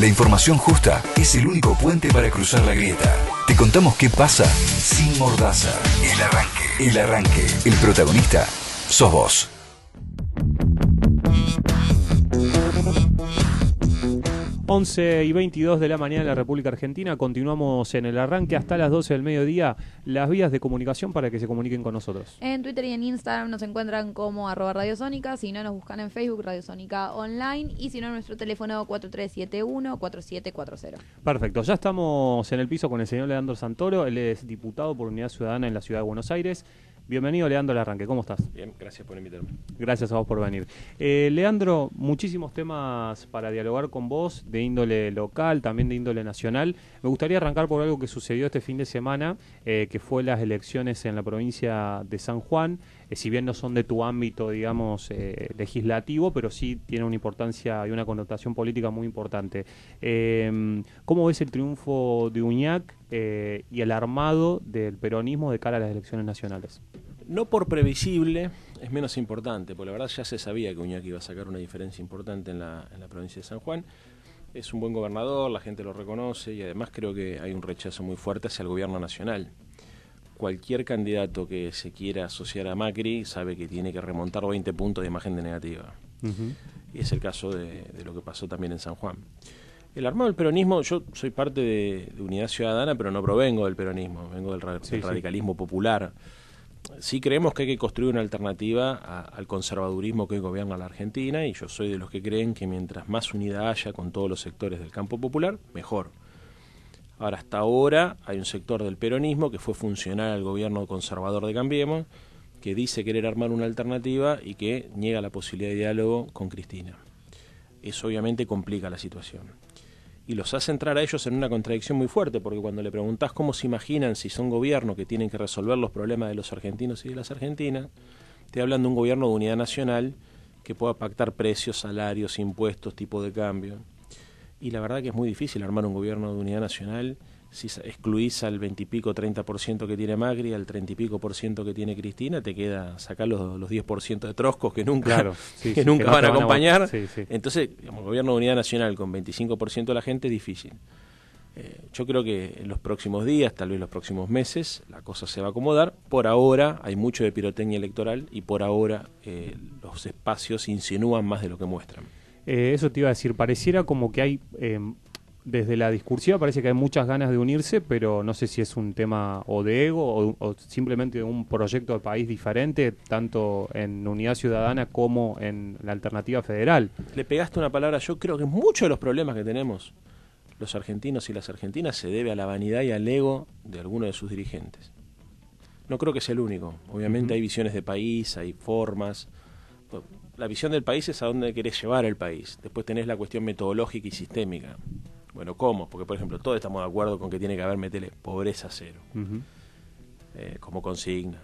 La información justa es el único puente para cruzar la grieta. Te contamos qué pasa sin mordaza. El arranque. El arranque. El protagonista sos vos. 11 y 22 de la mañana en la República Argentina. Continuamos en el arranque hasta las 12 del mediodía. Las vías de comunicación para que se comuniquen con nosotros. En Twitter y en Instagram nos encuentran como arroba radiosónica. Si no, nos buscan en Facebook Radiosónica Online. Y si no, nuestro teléfono 4371-4740. Perfecto. Ya estamos en el piso con el señor Leandro Santoro. Él es diputado por Unidad Ciudadana en la Ciudad de Buenos Aires. Bienvenido, Leandro al arranque. ¿Cómo estás? Bien, gracias por invitarme. Gracias a vos por venir. Eh, Leandro, muchísimos temas para dialogar con vos, de índole local, también de índole nacional. Me gustaría arrancar por algo que sucedió este fin de semana, eh, que fue las elecciones en la provincia de San Juan. Eh, si bien no son de tu ámbito, digamos, legislativo, pero sí tiene una importancia y una connotación política muy importante. ¿Cómo ves el triunfo de Uñac? Eh, y el armado del peronismo de cara a las elecciones nacionales? No por previsible, es menos importante, porque la verdad ya se sabía que Uñaki iba a sacar una diferencia importante en la, provincia de San Juan. Es un buen gobernador, la gente lo reconoce y además creo que hay un rechazo muy fuerte hacia el gobierno nacional cualquier candidato que se quiera asociar a Macri sabe que tiene que remontar 20 puntos de imagen de negativa. Y es el caso de, lo que pasó también en San Juan. El armado del peronismo, yo soy parte de, Unidad Ciudadana, pero no provengo del peronismo, vengo del, radicalismo popular. Sí creemos que hay que construir una alternativa al conservadurismo que hoy gobierna la Argentina y yo soy de los que creen que mientras más unidad haya con todos los sectores del campo popular, mejor. Ahora, hasta ahora hay un sector del peronismo que fue funcional al gobierno conservador de Cambiemos, que dice querer armar una alternativa y que niega la posibilidad de diálogo con Cristina. Eso obviamente complica la situación y los hace entrar a ellos en una contradicción muy fuerte, porque cuando le preguntás cómo se imaginan si son gobierno que tienen que resolver los problemas de los argentinos y de las argentinas, te hablan de un gobierno de unidad nacional que pueda pactar precios, salarios, impuestos, tipo de cambio. Y la verdad que es muy difícil armar un gobierno de unidad nacional si excluís al 20 y pico, 30% que tiene Magri, al 30 y pico por ciento que tiene Cristina, te queda sacar los, los 10% de troscos que nunca, que nunca van, a acompañar. Entonces, el gobierno de unidad nacional con 25% de la gente es difícil. Eh, yo creo que en los próximos días, tal vez los próximos meses, la cosa se va a acomodar. Por ahora hay mucho de pirotecnia electoral y por ahora eh, los espacios insinúan más de lo que muestran. Eh, eso te iba a decir, pareciera como que hay em, desde la discursiva parece que hay muchas ganas de unirse, pero no sé si es un tema o de ego o, simplemente de un proyecto de país diferente, tanto en Unidad Ciudadana como en la alternativa federal. Le pegaste una palabra, yo creo que muchos de los problemas que tenemos los argentinos y las argentinas se debe a la vanidad y al ego de alguno de sus dirigentes. No creo que sea el único. Obviamente hay visiones de país, hay formas. La visión del país es a dónde querés llevar el país. Después tenés la cuestión metodológica y sistémica. Bueno, ¿cómo? Porque, por ejemplo, todos estamos de acuerdo con que tiene que haber meterle pobreza cero eh, como consigna.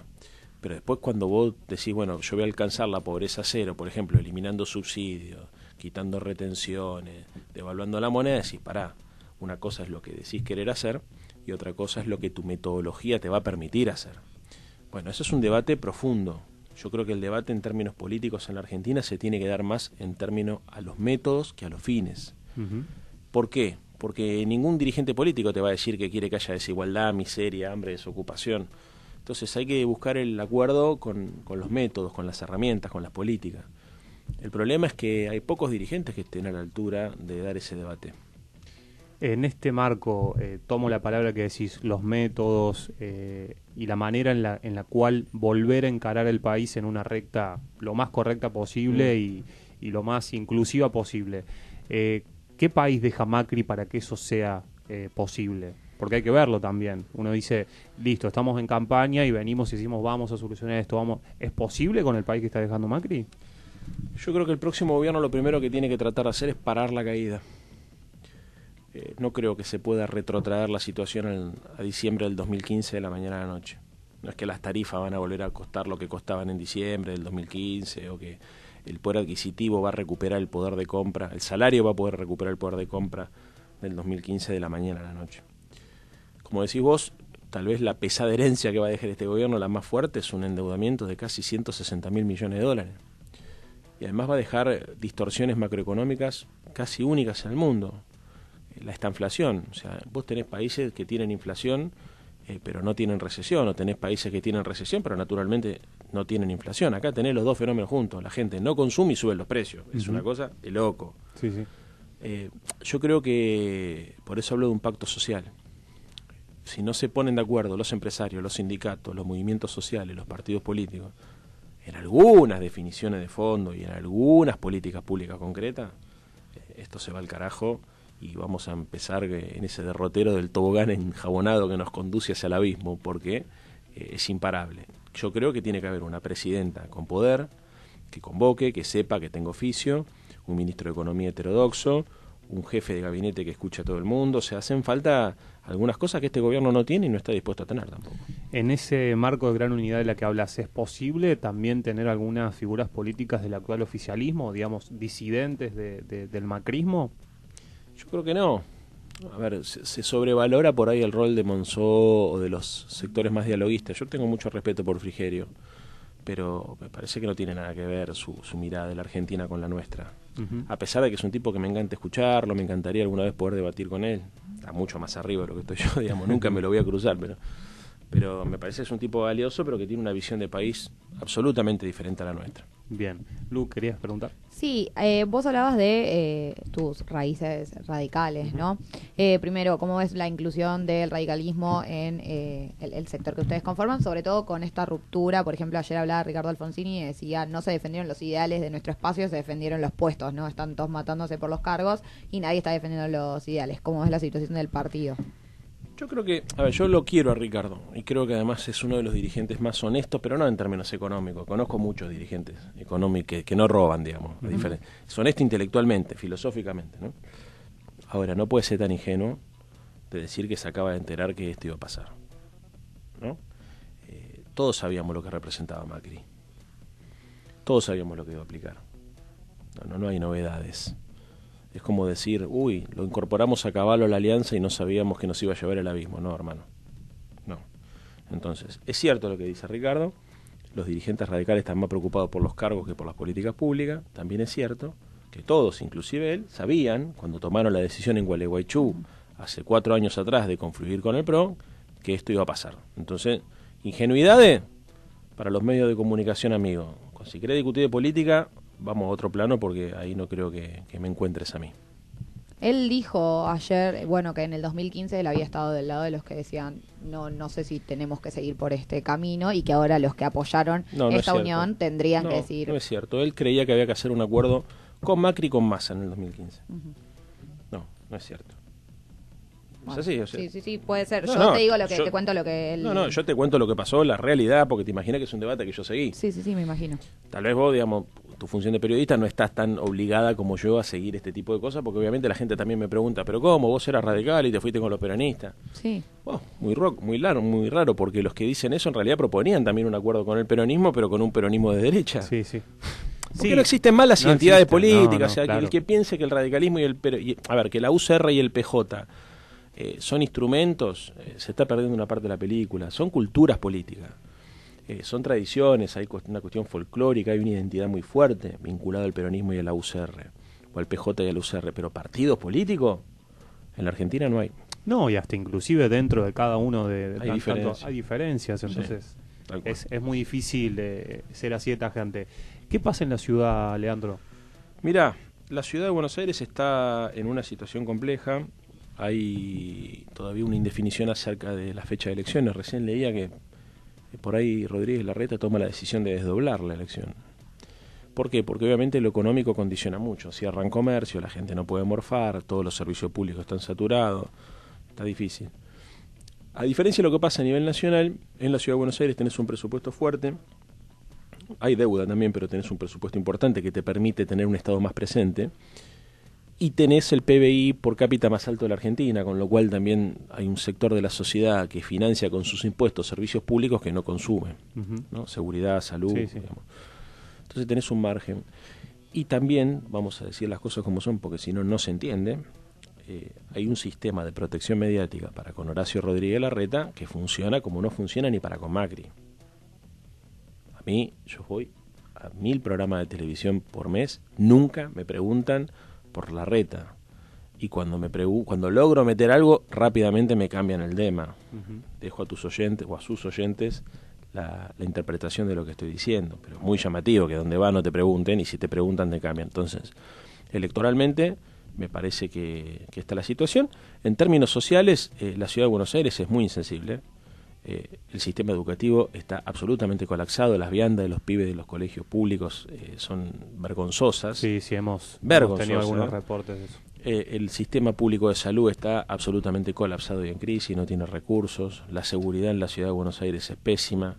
Pero después cuando vos decís, bueno, yo voy a alcanzar la pobreza cero, por ejemplo, eliminando subsidios, quitando retenciones, devaluando la moneda, decís, pará, una cosa es lo que decís querer hacer y otra cosa es lo que tu metodología te va a permitir hacer. Bueno, eso es un debate profundo. Yo creo que el debate en términos políticos en la Argentina se tiene que dar más en términos a los métodos que a los fines. ¿Por qué? Porque ningún dirigente político te va a decir que quiere que haya desigualdad, miseria, hambre, desocupación. Entonces hay que buscar el acuerdo con, los métodos, con las herramientas, con las políticas. El problema es que hay pocos dirigentes que estén a la altura de dar ese debate. En este marco, eh, tomo la palabra que decís, los métodos eh, y la manera en la, en la cual volver a encarar el país en una recta lo más correcta posible mm. y, lo más inclusiva posible. Eh, ¿Qué país deja Macri para que eso sea eh, posible? Porque hay que verlo también. Uno dice, listo, estamos en campaña y venimos y decimos, vamos a solucionar esto, vamos. ¿Es posible con el país que está dejando Macri? Yo creo que el próximo gobierno lo primero que tiene que tratar de hacer es parar la caída. Eh, no creo que se pueda retrotraer la situación a diciembre del 2015 de la mañana a la noche. No es que las tarifas van a volver a costar lo que costaban en diciembre del 2015 o que el poder adquisitivo va a recuperar el poder de compra, el salario va a poder recuperar el poder de compra del 2015 de la mañana a la noche. Como decís vos, tal vez la pesada herencia que va a dejar este gobierno, la más fuerte, es un endeudamiento de casi 160 mil millones de dólares. Y además va a dejar distorsiones macroeconómicas casi únicas en el mundo. Eh, la estanflación, o sea, vos tenés países que tienen inflación, eh, pero no tienen recesión, o tenés países que tienen recesión, pero naturalmente no tienen inflación. Acá tenés los dos fenómenos juntos. La gente no consume y suben los precios. Es una cosa de loco. Eh, yo creo que por eso hablo de un pacto social. Si no se ponen de acuerdo los empresarios, los sindicatos, los movimientos sociales, los partidos políticos, en algunas definiciones de fondo y en algunas políticas públicas concretas, eh, esto se va al carajo y vamos a empezar en ese derrotero del tobogán enjabonado que nos conduce hacia el abismo, porque eh, es imparable yo creo que tiene que haber una presidenta con poder, que convoque, que sepa que tenga oficio, un ministro de Economía heterodoxo, un jefe de gabinete que escuche a todo el mundo. O sea, hacen falta algunas cosas que este gobierno no tiene y no está dispuesto a tener tampoco. En ese marco de gran unidad de la que hablas, ¿es posible también tener algunas figuras políticas del actual oficialismo, digamos, disidentes del macrismo? Yo creo que no a ver, se, sobrevalora por ahí el rol de Monzó o de los sectores más dialoguistas. Yo tengo mucho respeto por Frigerio, pero me parece que no tiene nada que ver su, mirada de la Argentina con la nuestra. A pesar de que es un tipo que me encanta escucharlo, me encantaría alguna vez poder debatir con él. Está mucho más arriba de lo que estoy yo, digamos, nunca me lo voy a cruzar, pero, pero me parece que es un tipo valioso, pero que tiene una visión de país absolutamente diferente a la nuestra. Bien. Lu, ¿querías preguntar? Sí, eh, vos hablabas de eh, tus raíces radicales, ¿no? Eh, primero, ¿cómo es la inclusión del radicalismo en el, el, sector que ustedes conforman? Sobre todo con esta ruptura, por ejemplo, ayer hablaba Ricardo Alfonsini y decía, no se defendieron los ideales de nuestro espacio, se defendieron los puestos, ¿no? Están todos matándose por los cargos y nadie está defendiendo los ideales. ¿Cómo es la situación del partido? Yo creo que, a ver, yo lo quiero a Ricardo y creo que además es uno de los dirigentes más honestos, pero no en términos económicos. Conozco muchos dirigentes económicos que, no roban, digamos. Es honesto intelectualmente, filosóficamente. ¿no? Ahora, no puede ser tan ingenuo de decir que se acaba de enterar que esto iba a pasar. ¿no? Eh, todos sabíamos lo que representaba Macri. Todos sabíamos lo que iba a aplicar. no, no hay novedades es como decir, uy, lo incorporamos a caballo a la alianza y no sabíamos que nos iba a llevar al abismo. No, hermano. No. Entonces, es cierto lo que dice Ricardo, los dirigentes radicales están más preocupados por los cargos que por las políticas públicas, también es cierto que todos, inclusive él, sabían, cuando tomaron la decisión en Gualeguaychú, hace cuatro años atrás, de confluir con el PRO, que esto iba a pasar. Entonces, ingenuidades para los medios de comunicación, amigos. Si quiere discutir de política, vamos a otro plano porque ahí no creo que, me encuentres a mí. Él dijo ayer, bueno, que en el 2015 él había estado del lado de los que decían, no, no sé si tenemos que seguir por este camino y que ahora los que apoyaron esta unión tendrían que decir. No es cierto, él creía que había que hacer un acuerdo con Macri y con Massa en el 2015. No, no es cierto. sí, sí, sí, puede ser. yo te digo lo que te cuento lo que él. No, no, yo te cuento lo que pasó, la realidad, porque te imaginas que es un debate que yo seguí. Sí, sí, sí, me imagino. Tal vez vos, digamos, tu función de periodista no estás tan obligada como yo a seguir este tipo de cosas, porque obviamente la gente también me pregunta, pero ¿cómo? Vos eras radical y te fuiste con los peronistas. Sí. Oh, muy rock, muy raro, muy raro, porque los que dicen eso en realidad proponían también un acuerdo con el peronismo, pero con un peronismo de derecha. Sí, sí. Porque no existen más las identidades políticas, o sea, el que piense que el radicalismo y el peronismo, a ver, que la UCR y el PJ eh, son instrumentos, eh, se está perdiendo una parte de la película, son culturas políticas. Eh, son tradiciones, hay una cuestión folclórica, hay una identidad muy fuerte vinculada al peronismo y a la UCR, o al PJ y al UCR, pero partidos políticos en la Argentina no hay. No, y hasta inclusive dentro de cada uno de, hay, diferencias. hay diferencias, entonces es, muy difícil eh, ser así de gente ¿Qué pasa en la ciudad, Leandro? Mira, la ciudad de Buenos Aires está en una situación compleja. Hay todavía una indefinición acerca de la fecha de elecciones. Recién leía que por ahí Rodríguez Larreta toma la decisión de desdoblar la elección. ¿Por qué? Porque obviamente lo económico condiciona mucho. Cierran comercio, la gente no puede morfar, todos los servicios públicos están saturados, está difícil. A diferencia de lo que pasa a nivel nacional, en la Ciudad de Buenos Aires tenés un presupuesto fuerte, hay deuda también, pero tenés un presupuesto importante que te permite tener un Estado más presente y tenés el PBI por cápita más alto de la Argentina, con lo cual también hay un sector de la sociedad que financia con sus impuestos servicios públicos que no consume, ¿no? seguridad, salud. Entonces tenés un margen. Y también, vamos a decir las cosas como son, porque si no, no se entiende, eh, hay un sistema de protección mediática para con Horacio Rodríguez Larreta que funciona como no funciona ni para con Macri. A mí, yo voy a mil programas de televisión por mes, nunca me preguntan por la reta. Y cuando me cuando logro meter algo, rápidamente me cambian el tema. Dejo a tus oyentes o a sus oyentes la, interpretación de lo que estoy diciendo. Pero es muy llamativo que donde va no te pregunten y si te preguntan te cambian. Entonces, electoralmente me parece que, está la situación. En términos sociales, eh, la ciudad de Buenos Aires es muy insensible. Eh, el sistema educativo está absolutamente colapsado, las viandas de los pibes de los colegios públicos eh, son vergonzosas. Sí, sí, hemos, tenido algunos reportes de eso. Eh, el sistema público de salud está absolutamente colapsado y en crisis, no tiene recursos, la seguridad en la ciudad de Buenos Aires es pésima,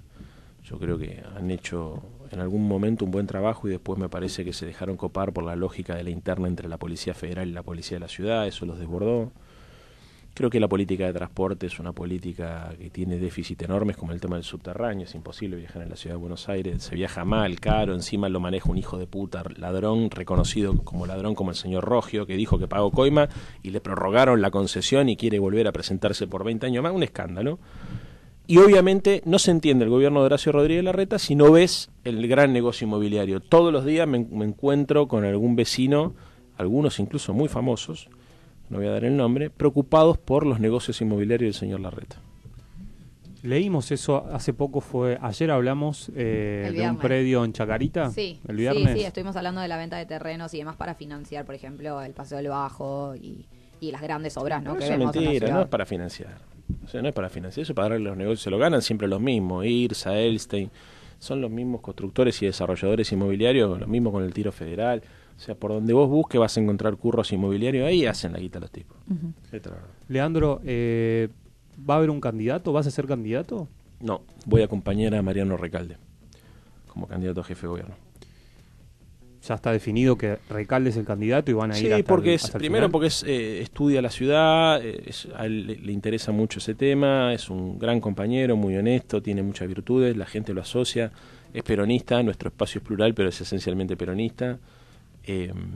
yo creo que han hecho en algún momento un buen trabajo y después me parece que se dejaron copar por la lógica de la interna entre la Policía Federal y la Policía de la Ciudad, eso los desbordó. Creo que la política de transporte es una política que tiene déficit enormes, como el tema del subterráneo. Es imposible viajar en la ciudad de Buenos Aires. Se viaja mal, caro. Encima lo maneja un hijo de puta ladrón, reconocido como ladrón, como el señor Rogio, que dijo que pagó coima y le prorrogaron la concesión y quiere volver a presentarse por 20 años más. Un escándalo. Y obviamente no se entiende el gobierno de Horacio Rodríguez Larreta si no ves el gran negocio inmobiliario. Todos los días me encuentro con algún vecino, algunos incluso muy famosos, no voy a dar el nombre, preocupados por los negocios inmobiliarios del señor Larreta. Leímos eso hace poco, fue ayer hablamos eh, de un predio en Chacarita. Sí, Sí, estuvimos hablando de la venta de terrenos y demás para financiar, por ejemplo, el Paseo del Bajo y, las grandes obras ¿no? que mentira, no es para financiar. O sea, no es para financiar, eso para los negocios, se lo ganan siempre los mismos, IRSA, Elstein, son los mismos constructores y desarrolladores inmobiliarios, lo mismo con el tiro federal. O sea, por donde vos busques vas a encontrar curros inmobiliarios ahí hacen la guita los tipos. Leandro, eh, ¿va a haber un candidato? ¿Vas a ser candidato? No, voy a acompañar a Mariano Recalde como candidato a jefe de gobierno. Ya está definido que Recalde es el candidato y van a ir hasta porque primero porque eh, estudia la ciudad, eh, le, interesa mucho ese tema, es un gran compañero, muy honesto, tiene muchas virtudes, la gente lo asocia, es peronista, nuestro espacio es plural, pero es esencialmente peronista Em,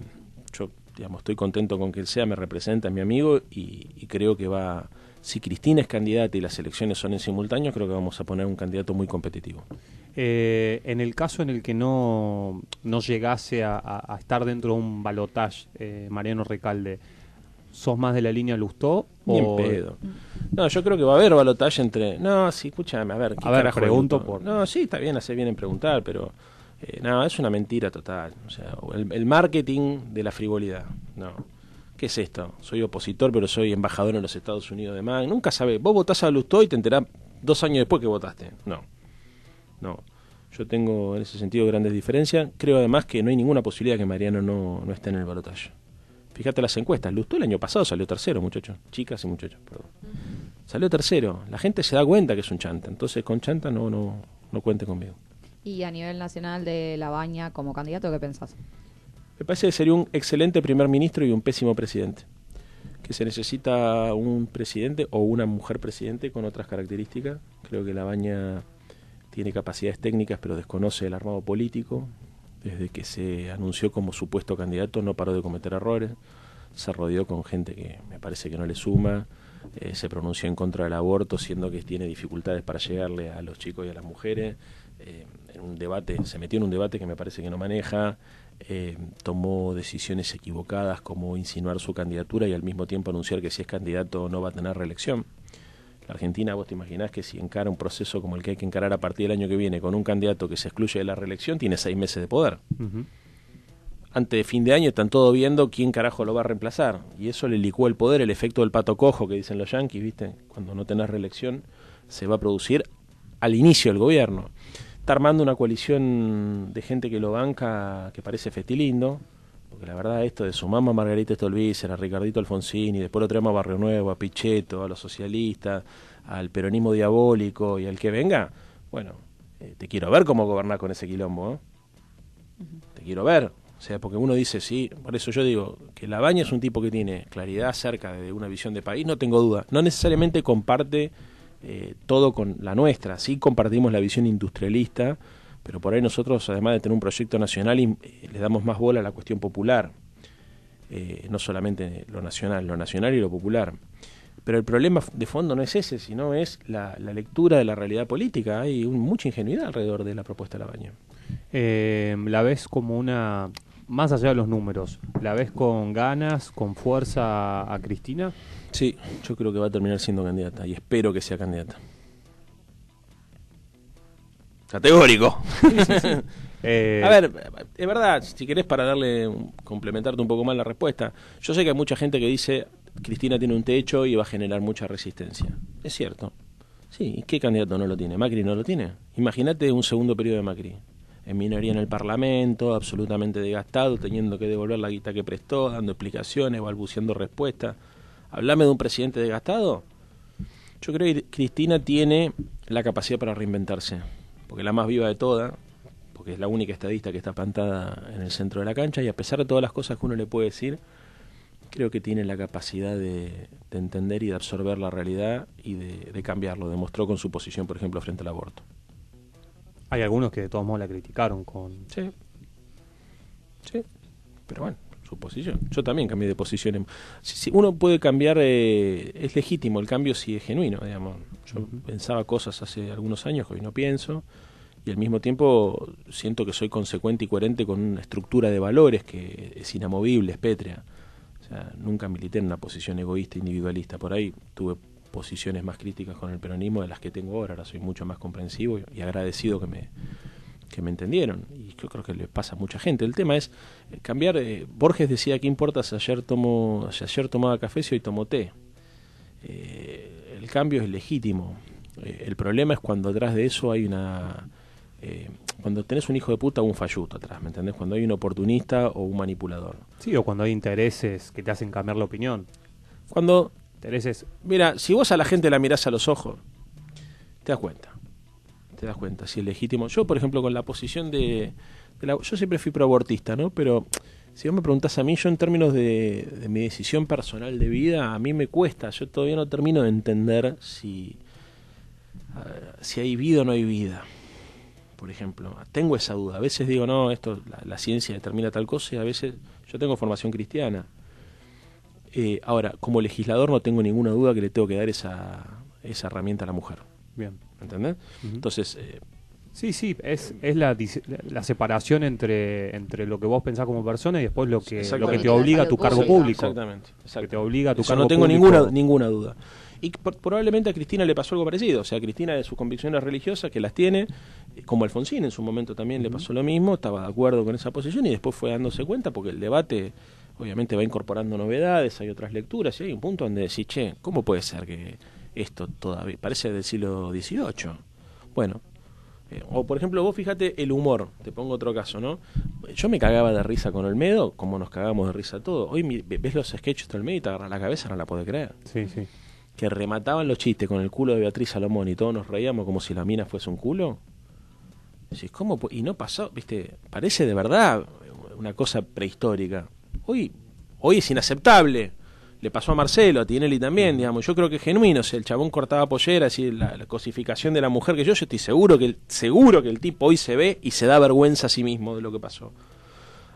yo digamos, estoy contento con que él sea, me representa, es mi amigo y, creo que va, si Cristina es candidata y las elecciones son en simultáneo, creo que vamos a poner un candidato muy competitivo. Eh, en el caso en el que no, no llegase a, estar dentro de un balotaje, eh, Mariano Recalde, ¿sos más de la línea Lustó? o... pedo. No, yo creo que va a haber balotaje entre... No, sí, escúchame, a ver, a ver, pregunto. Por... No, sí, está bien, hace bien en preguntar, pero eh, no, es una mentira total. O sea, el, marketing de la frivolidad. No. ¿Qué es esto? Soy opositor, pero soy embajador en los Estados Unidos de MAG. Nunca sabés. Vos votás a Lustó y te enterás dos años después que votaste. No. No. Yo tengo en ese sentido grandes diferencias. Creo además que no hay ninguna posibilidad que Mariano no, esté en el balotaje. Fíjate las encuestas. Lustó el año pasado salió tercero, muchachos. Chicas y muchachos, perdón. Salió tercero. La gente se da cuenta que es un chanta. Entonces con chanta no, no, no cuente conmigo y a nivel nacional de La Baña como candidato, ¿qué pensás? Me parece que sería un excelente primer ministro y un pésimo presidente. Que se necesita un presidente o una mujer presidente con otras características. Creo que La Baña tiene capacidades técnicas, pero desconoce el armado político. Desde que se anunció como supuesto candidato, no paró de cometer errores. Se rodeó con gente que me parece que no le suma. Eh, se pronunció en contra del aborto, siendo que tiene dificultades para llegarle a los chicos y a las mujeres. Eh, en un debate, se metió en un debate que me parece que no maneja, eh, tomó decisiones equivocadas como insinuar su candidatura y al mismo tiempo anunciar que si es candidato no va a tener reelección. La Argentina, vos te imaginás que si encara un proceso como el que hay que encarar a partir del año que viene con un candidato que se excluye de la reelección, tiene seis meses de poder. ante Antes de fin de año están todos viendo quién carajo lo va a reemplazar. Y eso le licuó el poder, el efecto del pato cojo que dicen los yanquis, ¿viste? Cuando no tenés reelección, se va a producir al inicio del gobierno. Está armando una coalición de gente que lo banca que parece festilindo, porque la verdad esto de su mamá Margarita Stolbizer, a Ricardito Alfonsín, y después lo traemos a Barrio Nuevo, a Pichetto, a los socialistas, al peronismo diabólico y al que venga, bueno, eh, te quiero ver cómo gobernar con ese quilombo, ¿eh? Te quiero ver. O sea, porque uno dice, sí, por eso yo digo que Labaña es un tipo que tiene claridad acerca de una visión de país, no tengo duda. No necesariamente comparte eh, todo con la nuestra. Sí compartimos la visión industrialista, pero por ahí nosotros, además de tener un proyecto nacional, eh, le damos más bola a la cuestión popular. Eh, no solamente lo nacional, lo nacional y lo popular. Pero el problema de fondo no es ese, sino es la, lectura de la realidad política. Hay mucha ingenuidad alrededor de la propuesta de la baña. ¿La ves como una más allá de los números, ¿la ves con ganas, con fuerza a Cristina? Sí, yo creo que va a terminar siendo candidata y espero que sea candidata. Categórico. Eh, eh, a ver, es verdad, si querés para darle, complementarte un poco más la respuesta, yo sé que hay mucha gente que dice, Cristina tiene un techo y va a generar mucha resistencia. Es cierto. Sí, ¿qué candidato no lo tiene? ¿Macri no lo tiene? Imagínate un segundo periodo de Macri en minoría en el Parlamento, absolutamente desgastado, teniendo que devolver la guita que prestó, dando explicaciones, balbuceando respuestas. Hablame de un presidente desgastado. Yo creo que Cristina tiene la capacidad para reinventarse, porque es la más viva de todas, porque es la única estadista que está plantada en el centro de la cancha, y a pesar de todas las cosas que uno le puede decir, creo que tiene la capacidad de, entender y de absorber la realidad y de, de cambiarlo. Demostró con su posición, por ejemplo, frente al aborto. Hay algunos que de todos modos la criticaron con. Sí. Sí. Pero bueno, su posición. Yo también cambié de posición. Si, uno puede cambiar, eh, es legítimo el cambio si es genuino, digamos. Yo pensaba cosas hace algunos años que hoy no pienso. Y al mismo tiempo siento que soy consecuente y coherente con una estructura de valores que es inamovible, es pétrea. O sea, nunca milité en una posición egoísta, individualista. Por ahí tuve posiciones más críticas con el peronismo de las que tengo ahora. Ahora soy mucho más comprensivo y, agradecido que me, que me entendieron. Y yo creo que le pasa a mucha gente. El tema es eh, cambiar. Eh, Borges decía: que importa si ayer, tomo, si ayer tomaba café, si hoy tomó té? Eh, el cambio es legítimo. el problema es cuando atrás de eso hay una. cuando tenés un hijo de puta o un falluto atrás, ¿me entendés? Cuando hay un oportunista o un manipulador. Sí, o cuando hay intereses que te hacen cambiar la opinión. Cuando Mira, si vos a la gente la mirás a los ojos, te das cuenta. Te das cuenta si es legítimo. Yo, por ejemplo, con la posición de. la, yo siempre fui proabortista, ¿no? Pero si vos me preguntás a mí, yo en términos de, mi decisión personal de vida, a mí me cuesta. Yo todavía no termino de entender si, si hay vida o no hay vida. Por ejemplo, tengo esa duda. A veces digo, no, esto la ciencia determina tal cosa y a veces yo tengo formación cristiana. Eh, ahora, como legislador no tengo ninguna duda que le tengo que dar esa, esa herramienta a la mujer. Bien. ¿Entendés? Entonces... Eh, sí, sí, es, la, la, separación entre, entre lo que vos pensás como persona y después lo que, lo que te obliga a tu cargo público. Exactamente. exactamente. Que te obliga tu no tengo ninguna, ninguna duda. Y probablemente a Cristina le pasó algo parecido. O sea, Cristina de sus convicciones religiosas, que las tiene, eh, como Alfonsín en su momento también le pasó lo mismo, estaba de acuerdo con esa posición y después fue dándose cuenta porque el debate obviamente va incorporando novedades, hay otras lecturas y hay un punto donde decís, che, ¿cómo puede ser que esto todavía parece del siglo XVIII? Bueno, eh, o por ejemplo, vos fíjate el humor, te pongo otro caso, ¿no? Yo me cagaba de risa con Olmedo, como nos cagamos de risa todos. Hoy ves los sketches de Olmedo y te agarras la cabeza, no la podés creer. Sí, sí. Que remataban los chistes con el culo de Beatriz Salomón y todos nos reíamos como si la mina fuese un culo. Decís, ¿cómo? Y no pasó, viste, parece de verdad una cosa prehistórica. Hoy, es inaceptable. Le pasó a Marcelo, a Tinelli también, digamos. Yo creo que es genuino. Si el chabón cortaba pollera y la, cosificación de la mujer que yo, estoy seguro que, el, seguro que el tipo hoy se ve y se da vergüenza a sí mismo de lo que pasó.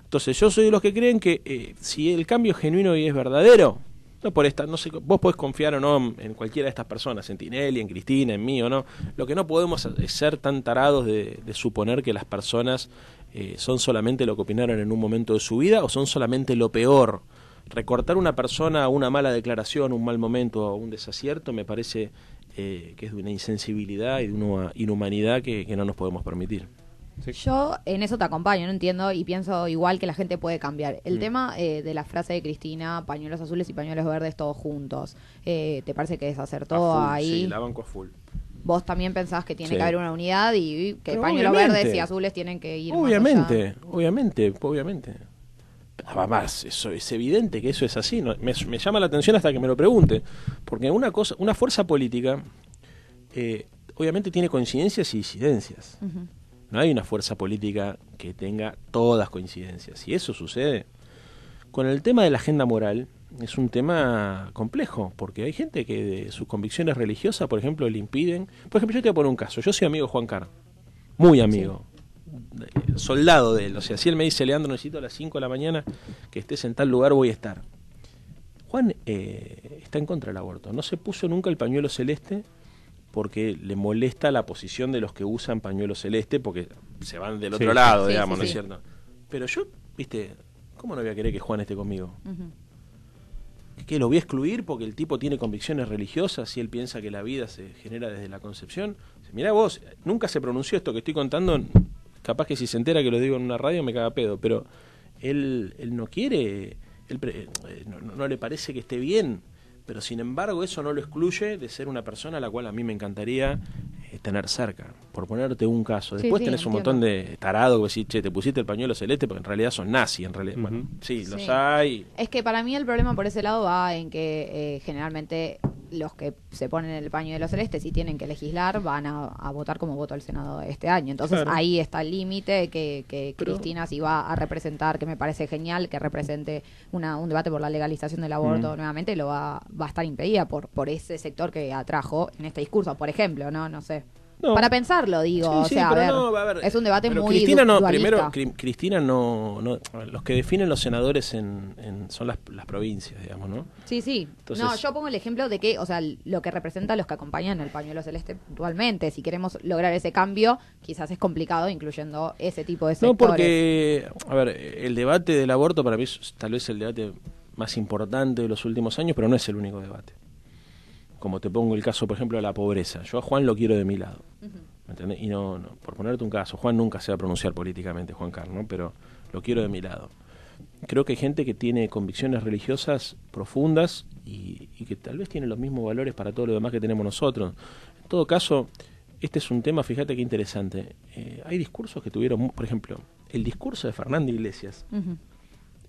Entonces, yo soy de los que creen que eh, si el cambio genuino y es verdadero, no por esta, no sé, vos podés confiar o no en cualquiera de estas personas, en Tinelli, en Cristina, en mí o no. Lo que no podemos es ser tan tarados de suponer que las personas eh, son solamente lo que opinaron en un momento de su vida o son solamente lo peor. Recortar una persona una mala declaración, un mal momento, o un desacierto, me parece eh, que es de una insensibilidad y de una inhumanidad que, no nos podemos permitir. Yo en eso te acompaño, no entiendo y pienso igual que la gente puede cambiar. El mm. tema eh, de la frase de Cristina, pañuelos azules y pañuelos verdes todos juntos, ¿te parece que desacertó ahí? la banco a full vos también pensás que tiene que haber una unidad y, que pañuelos verdes y azules tienen que ir. Obviamente, obviamente, obviamente. más, eso es evidente que eso es así. me, llama la atención hasta que me lo pregunte. Porque una cosa, una fuerza política, eh, obviamente tiene coincidencias y disidencias. No hay una fuerza política que tenga todas coincidencias. Y eso sucede. Con el tema de la agenda moral, es un tema complejo, porque hay gente que de sus convicciones religiosas, por ejemplo, le impiden. Por ejemplo, yo te voy a poner un caso. Yo soy amigo de Juan Carlos, muy amigo, soldado de él. O sea, si él me dice, Leandro, necesito a las 5 de la mañana que estés en tal lugar, voy a estar. Juan eh, está en contra del aborto. No se puso nunca el pañuelo celeste porque le molesta la posición de los que usan pañuelo celeste porque se van del otro lado, digamos, ¿no es cierto? Pero yo, viste, ¿cómo no voy a querer que Juan esté conmigo? que lo voy a excluir porque el tipo tiene convicciones religiosas y él piensa que la vida se genera desde la concepción. Mirá vos, nunca se pronunció esto que estoy contando, capaz que si se entera que lo digo en una radio me caga pedo, pero él, él no quiere, él, eh, no, le parece que esté bien, pero sin embargo eso no lo excluye de ser una persona a la cual a mí me encantaría tener cerca, por ponerte un caso. Después tenés un montón de tarado que decís, che, te pusiste el pañuelo celeste porque en realidad son nazi, en realidad. sí, los hay. Es que para mí el problema por ese lado va en que eh, generalmente los que se ponen en el paño de los celestes y tienen que legislar van a, votar como voto el Senado este año. Entonces ahí está el límite que, Cristina si va a representar, que me parece genial, que represente una, un debate por la legalización del aborto mm. nuevamente, lo va, a estar impedida por, por ese sector que atrajo en este discurso, por ejemplo, ¿no? No sé. Para pensarlo, digo. o sea, es un debate muy Cristina no, primero, Cristina no, Los que definen los senadores en, son las, provincias, digamos, ¿no? Sí, sí. no, yo pongo el ejemplo de que, o sea, lo que representa a los que acompañan el pañuelo celeste actualmente Si queremos lograr ese cambio, quizás es complicado incluyendo ese tipo de sectores. No, porque, a ver, el debate del aborto para mí es tal vez el debate más importante de los últimos años, pero no es el único debate como te pongo el caso, por ejemplo, de la pobreza. Yo a Juan lo quiero de mi lado. Y no, por ponerte un caso, Juan nunca se va a pronunciar políticamente, Juan Carlos, pero lo quiero de mi lado. Creo que hay gente que tiene convicciones religiosas profundas y, que tal vez tiene los mismos valores para todo lo demás que tenemos nosotros. En todo caso, este es un tema, fíjate qué interesante. Eh, hay discursos que tuvieron, por ejemplo, el discurso de Fernando Iglesias.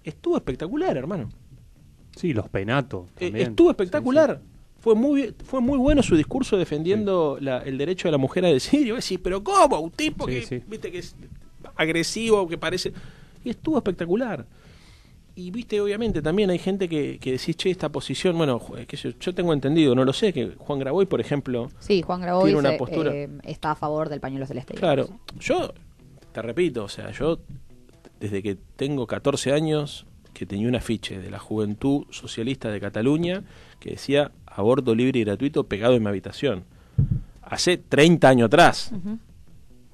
Estuvo espectacular, hermano. Sí, los penatos. Eh, estuvo espectacular fue muy, fue muy bueno su discurso defendiendo el derecho de la mujer a decir. Y vos decís, pero ¿cómo? Un tipo que, Viste, que es agresivo, que parece... Y estuvo espectacular. Y viste, obviamente, también hay gente que, que decís, che, esta posición, bueno, eh, yo, tengo entendido, no lo sé, que Juan Graboy, por ejemplo, Juan tiene una postura. Eh, está a favor del pañuelo celeste. Claro, yo, te repito, o sea, yo desde que tengo 14 años, que tenía un afiche de la Juventud Socialista de Cataluña, que decía aborto libre y gratuito pegado en mi habitación. Hace 30 años atrás,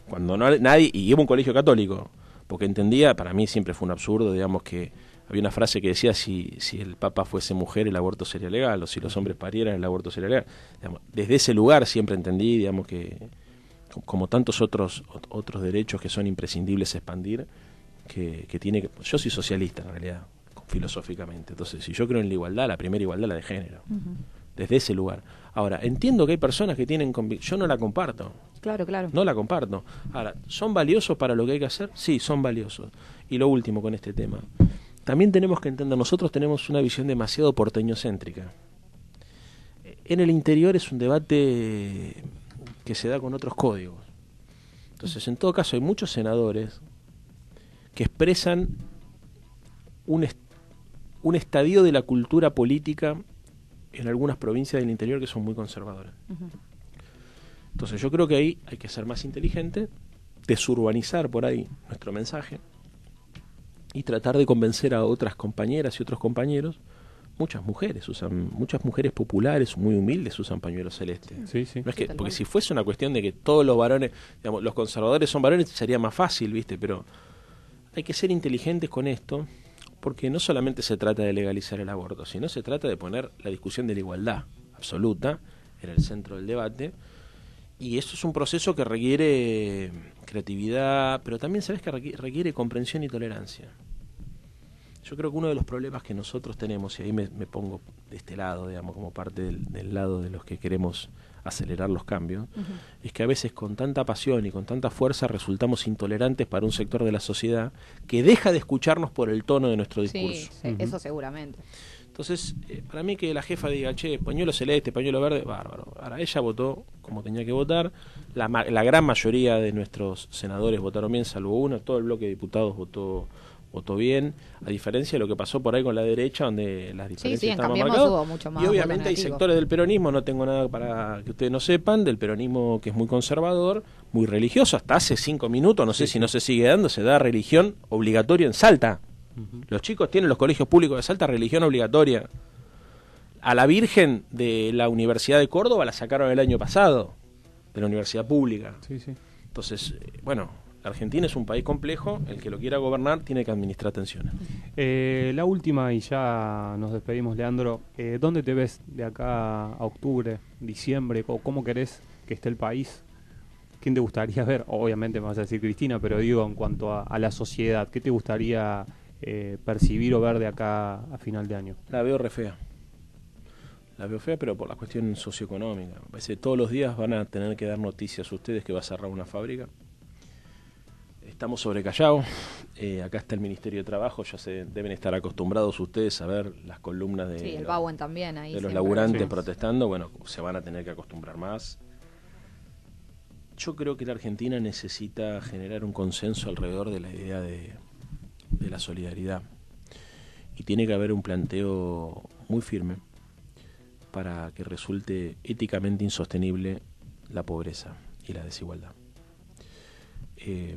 cuando no, nadie, y iba a un colegio católico, porque entendía, para mí siempre fue un absurdo, digamos que había una frase que decía, si, si el Papa fuese mujer el aborto sería legal, o si los hombres parieran el aborto sería legal. desde ese lugar siempre entendí, digamos que, como tantos otros, otros derechos que son imprescindibles expandir, que, tiene que, Yo soy socialista en realidad, filosóficamente. Entonces, si yo creo en la igualdad, la primera igualdad la de género desde ese lugar. Ahora, entiendo que hay personas que tienen convicción, yo no la comparto. Claro, claro. No la comparto. Ahora, ¿son valiosos para lo que hay que hacer? Sí, son valiosos. Y lo último con este tema. También tenemos que entender, nosotros tenemos una visión demasiado porteño-céntrica... En el interior es un debate que se da con otros códigos. Entonces, en todo caso, hay muchos senadores que expresan un, un estadio de la cultura política en algunas provincias del interior que son muy conservadoras. Entonces yo creo que ahí hay que ser más inteligente, desurbanizar por ahí nuestro mensaje y tratar de convencer a otras compañeras y otros compañeros. Muchas mujeres usan, muchas mujeres populares, muy humildes, usan pañuelos celestes. No es que, porque si fuese una cuestión de que todos los varones, digamos, los conservadores son varones, sería más fácil, ¿viste? Pero hay que ser inteligentes con esto porque no solamente se trata de legalizar el aborto, sino se trata de poner la discusión de la igualdad absoluta en el centro del debate. Y esto es un proceso que requiere creatividad, pero también sabes que requiere comprensión y tolerancia. Yo creo que uno de los problemas que nosotros tenemos, y ahí me, pongo de este lado, digamos, como parte del lado de los que queremos acelerar los cambios, es que a veces con tanta pasión y con tanta fuerza resultamos intolerantes para un sector de la sociedad que deja de escucharnos por el tono de nuestro discurso. Sí, eso seguramente. Entonces, eh, para mí que la jefa diga, che, pañuelo celeste, pañuelo verde, bárbaro. Ahora, ella votó como tenía que votar, la, la gran mayoría de nuestros senadores votaron bien, salvo uno, todo el bloque de diputados votó votó bien, a diferencia de lo que pasó por ahí con la derecha, donde las diferencias estaban marcadas. y obviamente hay sectores del peronismo, no tengo nada para que ustedes no sepan, del peronismo que es muy conservador, muy religioso, hasta hace cinco minutos, no sé si no se sigue dando, se da religión obligatoria en Salta. Los chicos tienen los colegios públicos de Salta religión obligatoria. A la Virgen de la Universidad de Córdoba la sacaron el año pasado, de la universidad pública. Entonces, eh, bueno, Argentina es un país complejo, el que lo quiera gobernar tiene que administrar tensiones. Eh, la última, y ya nos despedimos, Leandro. Eh, ¿Dónde te ves de acá a octubre, diciembre? ¿Cómo, ¿Cómo querés que esté el país? ¿Quién te gustaría ver? Obviamente me vas a decir Cristina, pero digo en cuanto a, la sociedad, ¿qué te gustaría eh, percibir o ver de acá a final de año? La veo re fea. La veo fea, pero por la cuestión socioeconómica. Me parece todos los días van a tener que dar noticias ustedes que va a cerrar una fábrica. Estamos sobre eh, acá está el Ministerio de Trabajo, ya se deben estar acostumbrados ustedes a ver las columnas de, los laburantes protestando, bueno, se van a tener que acostumbrar más. Yo creo que la Argentina necesita generar un consenso alrededor de la idea de, la solidaridad y tiene que haber un planteo muy firme para que resulte éticamente insostenible la pobreza y la desigualdad. Eh,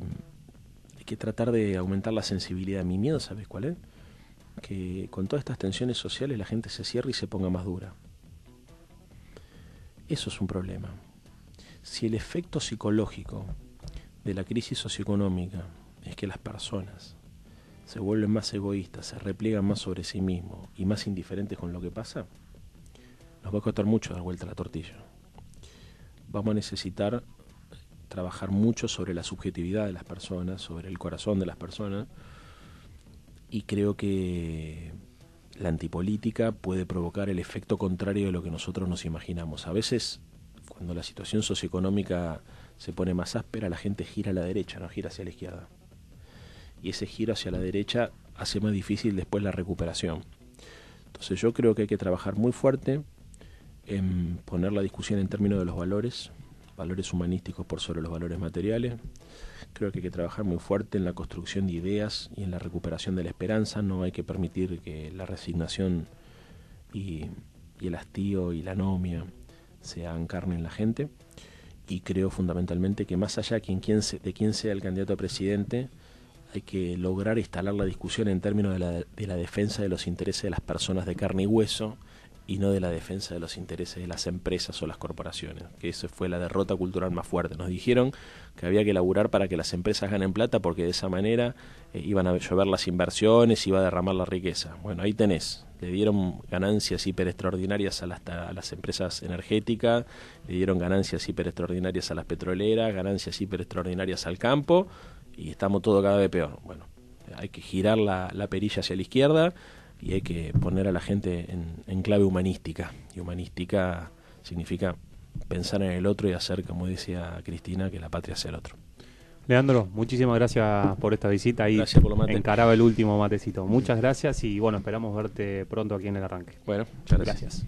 que tratar de aumentar la sensibilidad. Mi miedo, ¿sabes cuál es? Que con todas estas tensiones sociales la gente se cierre y se ponga más dura. Eso es un problema. Si el efecto psicológico de la crisis socioeconómica es que las personas se vuelven más egoístas, se repliegan más sobre sí mismos y más indiferentes con lo que pasa, nos va a costar mucho dar vuelta a la tortilla. Vamos a necesitar trabajar mucho sobre la subjetividad de las personas, sobre el corazón de las personas, y creo que la antipolítica puede provocar el efecto contrario de lo que nosotros nos imaginamos. A veces, cuando la situación socioeconómica se pone más áspera, la gente gira a la derecha, no gira hacia la izquierda. Y ese giro hacia la derecha hace más difícil después la recuperación. Entonces yo creo que hay que trabajar muy fuerte en poner la discusión en términos de los valores, valores humanísticos por sobre los valores materiales. Creo que hay que trabajar muy fuerte en la construcción de ideas y en la recuperación de la esperanza. No hay que permitir que la resignación y, el hastío y la anomia sean carne en la gente. Y creo fundamentalmente que más allá de quien, de quién sea el candidato a presidente, hay que lograr instalar la discusión en términos de la defensa de los intereses de las personas de carne y hueso y no de la defensa de los intereses de las empresas o las corporaciones, que esa fue la derrota cultural más fuerte. Nos dijeron que había que laburar para que las empresas ganen plata porque de esa manera eh, iban a llover las inversiones, iba a derramar la riqueza. Bueno, ahí tenés, le dieron ganancias hiper extraordinarias a las, a las empresas energéticas, le dieron ganancias hiper extraordinarias a las petroleras, ganancias hiper extraordinarias al campo y estamos todo cada vez peor. Bueno, hay que girar la, la perilla hacia la izquierda y hay que poner a la gente en, clave humanística. Y humanística significa pensar en el otro y hacer, como decía Cristina, que la patria sea el otro. Leandro, muchísimas gracias por esta visita. y gracias por lo encaraba el último matecito. Muchas gracias y bueno, esperamos verte pronto aquí en el arranque. Bueno, muchas gracias.